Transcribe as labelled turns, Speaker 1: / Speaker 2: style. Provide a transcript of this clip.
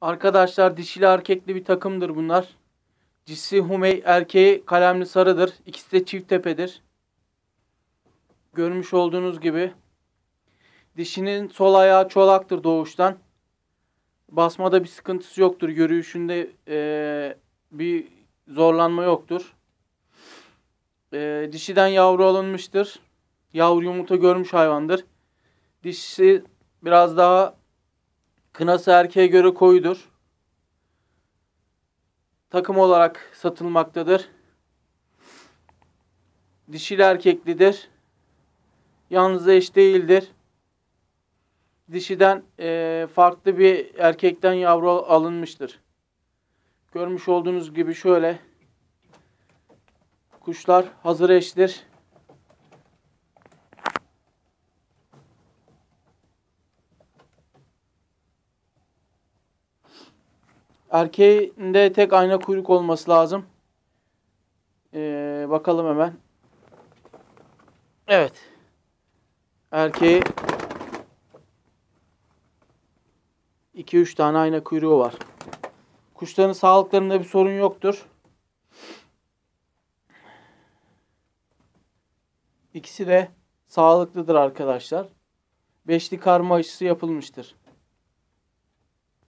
Speaker 1: Arkadaşlar dişili erkekli bir takımdır bunlar. Cissi Humey erkeği kalemli sarıdır. İkisi de çift tepedir. Görmüş olduğunuz gibi. Dişinin sol ayağı çolaktır doğuştan. Basmada bir sıkıntısı yoktur. Yürüyüşünde ee, bir zorlanma yoktur. E, dişiden yavru alınmıştır. Yavru yumurta görmüş hayvandır. Dişi biraz daha Kınası erkeğe göre koyudur. Takım olarak satılmaktadır. Dişili erkeklidir. Yalnız eş değildir. Dişiden e, farklı bir erkekten yavru alınmıştır. Görmüş olduğunuz gibi şöyle kuşlar hazır eştir. Erkeğinde tek ayna kuyruk olması lazım. Ee, bakalım hemen. Evet. Erkeği 2-3 tane ayna kuyruğu var. Kuşların sağlıklarında bir sorun yoktur. İkisi de sağlıklıdır arkadaşlar. Beşli karma aşısı yapılmıştır.